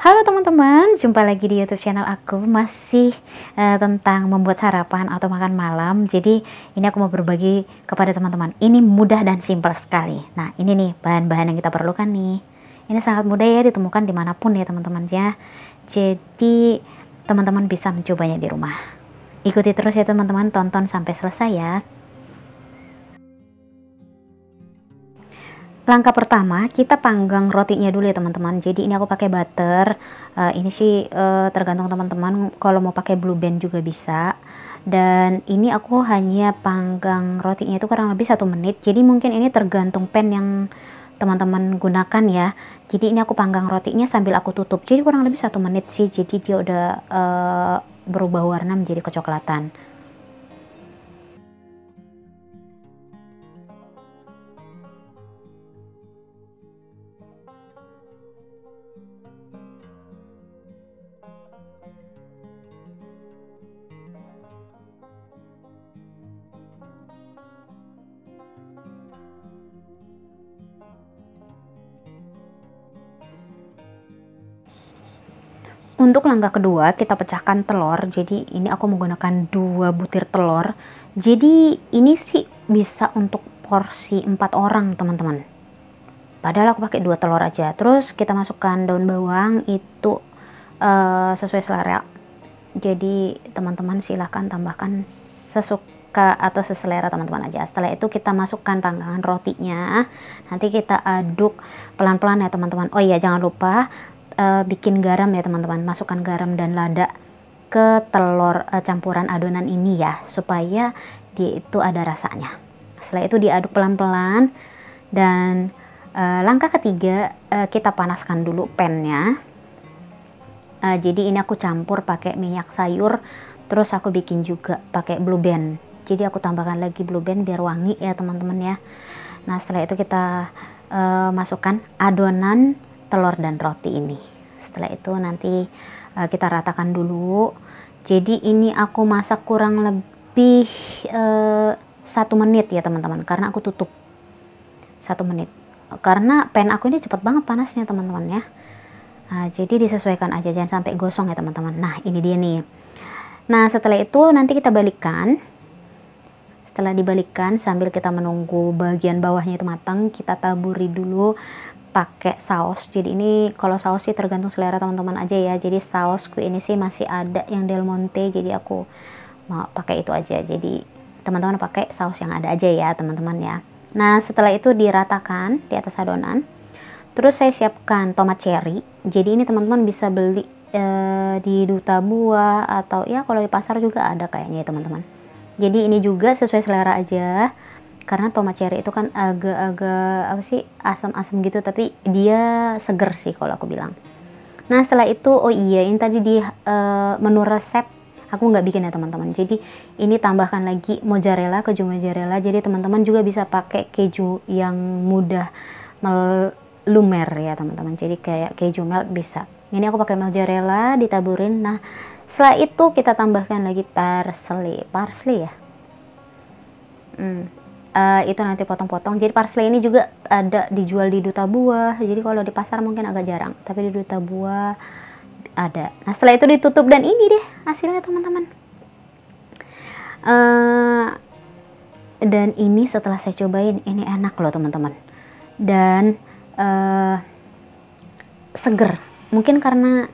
Halo teman-teman, jumpa lagi di YouTube channel aku masih e, tentang membuat sarapan atau makan malam. Jadi ini aku mau berbagi kepada teman-teman. Ini mudah dan simpel sekali. Nah ini nih bahan-bahan yang kita perlukan nih. Ini sangat mudah ya ditemukan dimanapun ya teman-teman ya. Jadi teman-teman bisa mencobanya di rumah. Ikuti terus ya teman-teman, tonton sampai selesai ya. Langkah pertama kita panggang rotinya dulu ya teman-teman. Jadi ini aku pakai butter. Uh, ini sih uh, tergantung teman-teman kalau mau pakai blue band juga bisa. Dan ini aku hanya panggang rotinya itu kurang lebih satu menit. Jadi mungkin ini tergantung pan yang teman-teman gunakan ya. Jadi ini aku panggang rotinya sambil aku tutup. Jadi kurang lebih satu menit sih. Jadi dia udah uh, berubah warna menjadi kecoklatan. Untuk langkah kedua, kita pecahkan telur. Jadi ini aku menggunakan dua butir telur. Jadi ini sih bisa untuk porsi empat orang, teman-teman. Padahal aku pakai dua telur aja. Terus kita masukkan daun bawang itu uh, sesuai selera. Jadi teman-teman silahkan tambahkan sesuka atau seselera teman-teman aja. Setelah itu kita masukkan panggangan rotinya. Nanti kita aduk pelan-pelan ya teman-teman. Oh iya jangan lupa uh, bikin garam ya teman-teman masukkan garam dan lada ke telur uh, campuran adonan ini ya supaya dia itu ada rasanya setelah itu diaduk pelan-pelan dan uh, langkah ketiga uh, kita panaskan dulu pennya uh, jadi ini aku campur pakai minyak sayur terus aku bikin juga pakai blue band jadi aku tambahkan lagi blue band biar wangi ya teman-teman ya nah setelah itu kita uh, masukkan adonan telur dan roti ini setelah itu nanti uh, kita ratakan dulu jadi ini aku masak kurang lebih eh, satu uh, menit ya teman-teman karena aku tutup satu menit karena pen aku ini cepat banget panasnya teman-teman ya nah, jadi disesuaikan aja jangan sampai gosong ya teman-teman nah ini dia nih nah setelah itu nanti kita balikkan setelah dibalikkan sambil kita menunggu bagian bawahnya itu matang kita taburi dulu pakai saus jadi ini kalau saus sih tergantung selera teman-teman aja ya jadi saus kue ini sih masih ada yang Del Monte jadi aku mau pakai itu aja jadi teman-teman pakai saus yang ada aja ya teman-teman ya nah setelah itu diratakan di atas adonan terus saya siapkan tomat cherry jadi ini teman-teman bisa beli e, di duta buah atau ya kalau di pasar juga ada kayaknya ya teman-teman jadi ini juga sesuai selera aja karena tomat cherry itu kan agak-agak apa sih asam-asam gitu tapi dia seger sih kalau aku bilang nah setelah itu oh iya ini tadi di uh, menu resep aku nggak bikin ya teman-teman jadi ini tambahkan lagi mozzarella keju mozzarella jadi teman-teman juga bisa pakai keju yang mudah melumer ya teman-teman jadi kayak keju melt bisa ini aku pakai mozzarella ditaburin nah setelah itu kita tambahkan lagi parsley parsley ya hmm uh, itu nanti potong-potong. Jadi parsley ini juga ada dijual di duta buah. Jadi kalau di pasar mungkin agak jarang, tapi di duta buah ada. Nah setelah itu ditutup dan ini deh hasilnya teman-teman. Uh, dan ini setelah saya cobain ini enak loh teman-teman. Dan uh, seger. Mungkin karena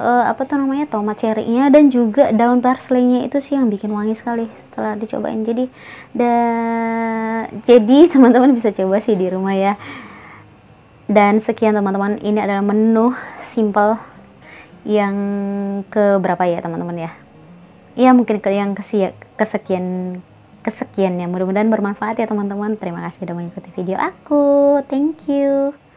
uh, apa tuh namanya tomat cherry cherrynya dan juga daun parsley-nya itu sih yang bikin wangi sekali setelah dicobain jadi da, jadi teman-teman bisa coba sih di rumah ya dan sekian teman-teman ini adalah menu simple yang ke berapa ya teman-teman ya ya mungkin ke yang kesia, kesekian kesekian ya mudah-mudahan bermanfaat ya teman-teman terima kasih sudah mengikuti video aku thank you